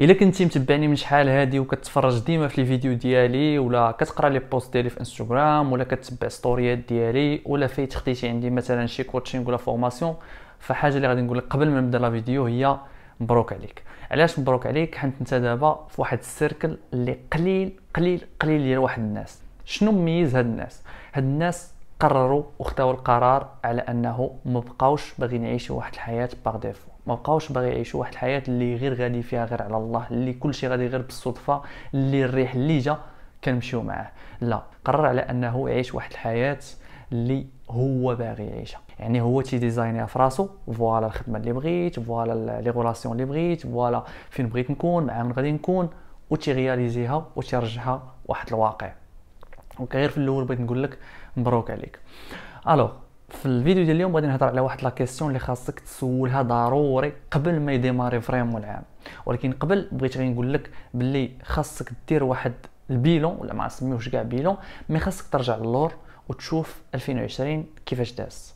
الا كنتي متبعني من شحال هادي وكتفرج ديما في الفيديو ديالي ولا كتقرا لي بوست ديالي في انستغرام ولا كتبع ستوريات ديالي ولا فايت خديتي عندي مثلا شي كوتشينغ ولا فورماسيون فحاجه اللي غادي نقول لك قبل ما نبدا لا فيديو هي مبروك عليك علاش مبروك عليك حيت انت دابا في واحد السيركل اللي قليل قليل قليل ديال واحد الناس شنو مميز هاد الناس هاد الناس قرروا وخداو القرار على انه ما بقاوش باغيين يعيشوا واحد الحياه باغ ديفو ما بقاوش باغي يعيشوا واحد الحياه اللي غير غادي فيها غير على الله اللي كلشي غادي غير بالصدفه اللي الريح اللي جا كنمشيو معاه لا قرر على انه يعيش واحد الحياه اللي هو باغي يعيشها يعني هو تي ديزاينيها في راسو فوالا الخدمه اللي بغيت فوالا لي غولاسيون اللي بغيت فوالا فين بغيت نكون مع من غادي نكون رياليزيها وتيرجعها واحد الواقع غير في الاول بغيت نقول لك مبروك عليك الو في الفيديو ديال اليوم غادي نهضر على واحد لا كيسيون اللي خاصك تسولها ضروري قبل ما يديماري فريمون العام ولكن قبل بغيت غير نقول لك باللي خاصك دير واحد البيلون ولا ما نسميوهش كاع بيلون مي خاصك ترجع للور وتشوف 2020 كيفاش داز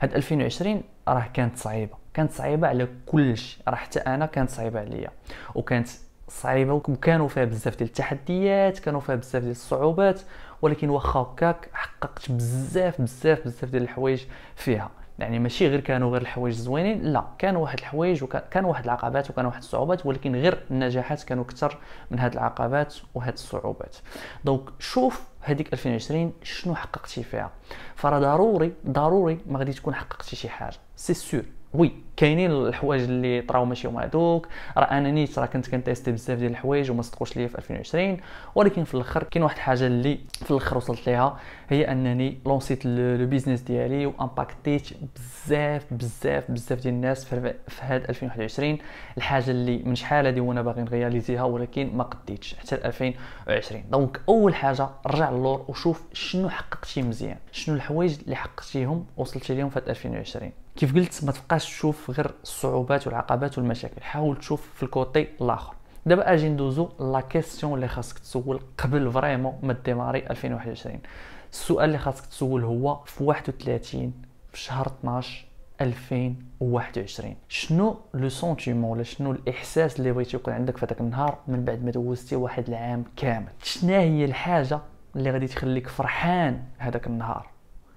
هاد 2020 راه كانت صعيبه كانت صعيبه على كلشي راه حتى انا كانت صعيبه عليا وكانت صعيبه وكانوا فيها بزاف ديال التحديات كانوا فيها بزاف ديال الصعوبات ولكن واخا هكاك حققت بزاف بزاف بزاف ديال الحوايج فيها يعني ماشي غير كانوا غير الحوايج زوينين لا كان واحد الحوايج وكان واحد العقبات وكان واحد الصعوبات ولكن غير النجاحات كانوا اكثر من هاد العقبات وهاد الصعوبات دونك شوف هذيك 2020 شنو حققتي فيها فراه ضروري ضروري ما غادي تكون حققتي شي حاجه سي سور وي كاينين الحوايج اللي طراو ماشي هما هذوك راه انا نيت راه كنت كنتيستي بزاف ديال الحوايج وما صدقوش ليا في 2020 ولكن في الاخر كاين واحد الحاجه اللي في الاخر وصلت ليها هي انني لونسيت لو بيزنس ديالي وامباكتيت بزاف بزاف بزاف ديال الناس في, في هاد 2021 الحاجه اللي من شحال هادي وانا باغي نرياليزيها ولكن ما قديتش حتى 2020 دونك اول حاجه رجع للور وشوف شنو حققتي مزيان شنو الحوايج اللي حققتيهم وصلتي ليهم في هاد 2020 كيف قلت ما تبقاش تشوف غير الصعوبات والعقبات والمشاكل حاول تشوف في الكوتي الاخر دابا اجي ندوزو لا كيسيون اللي خاصك تسول قبل فريمون ما ديماري 2021 السؤال اللي خاصك تسول هو في 31 في شهر 12 2021 شنو لو سونتيمون ولا شنو الاحساس اللي بغيتي يكون عندك في هذاك النهار من بعد ما دوزتي واحد العام كامل شنو هي الحاجه اللي غادي تخليك فرحان هذاك النهار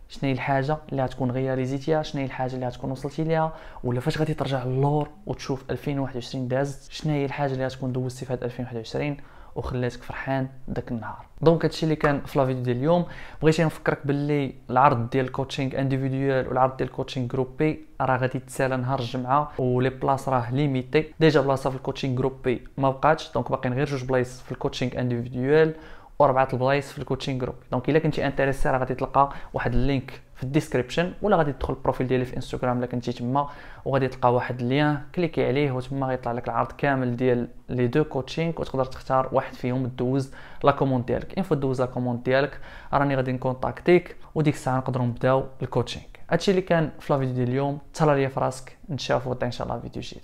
شنو هي الحاجه اللي غتكون غياليزيتيها شنو هي الحاجه اللي غتكون وصلتي ليها ولا فاش غادي ترجع للور وتشوف 2021 دازت شنو هي الحاجه اللي غتكون دوزتي في 2021 وخلاتك فرحان داك النهار دونك هادشي اللي كان في لا فيديو ديال اليوم بغيت نفكرك باللي العرض ديال الكوتشينغ انديفيديوال والعرض ديال الكوتشينغ جروبي راه غادي تسالى نهار الجمعه ولي بلاص راه ليميتي ديجا بلاصه في الكوتشينغ جروبي ما بقاتش دونك باقيين غير جوج بلايص في الكوتشينغ انديفيديوال وربعه البلايص في الكوتشينغ جروب دونك الا كنتي انتريسي راه غادي تلقى واحد اللينك في الديسكريبشن ولا غادي تدخل البروفيل ديالي في انستغرام الا كنتي تما وغادي تلقى واحد اللين كليكي عليه وتما غيطلع لك العرض كامل ديال لي دو كوتشينغ وتقدر تختار واحد فيهم دوز لا كوموند ديالك انفو دوز لا كوموند ديالك راني غادي نكونتاكتيك وديك الساعه نقدروا نبداو الكوتشينغ هادشي اللي كان في لا فيديو ديال اليوم تهلا ليا فراسك نتشافو ان شاء الله فيديو جديد